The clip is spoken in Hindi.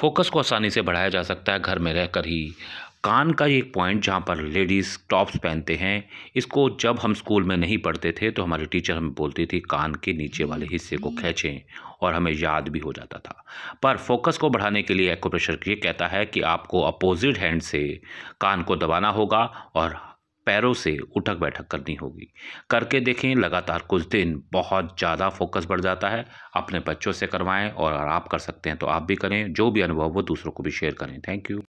फोकस को आसानी से बढ़ाया जा सकता है घर में रहकर ही कान का एक पॉइंट जहाँ पर लेडीज़ टॉप्स पहनते हैं इसको जब हम स्कूल में नहीं पढ़ते थे तो हमारे टीचर हमें बोलती थी कान के नीचे वाले हिस्से को खींचें और हमें याद भी हो जाता था पर फोकस को बढ़ाने के लिए एक्यूप्रेशर ये कहता है कि आपको अपोजिट हैंड से कान को दबाना होगा और पैरों से उठक बैठक करनी होगी करके देखें लगातार कुछ दिन बहुत ज़्यादा फोकस बढ़ जाता है अपने बच्चों से करवाएं और आप कर सकते हैं तो आप भी करें जो भी अनुभव हो दूसरों को भी शेयर करें थैंक यू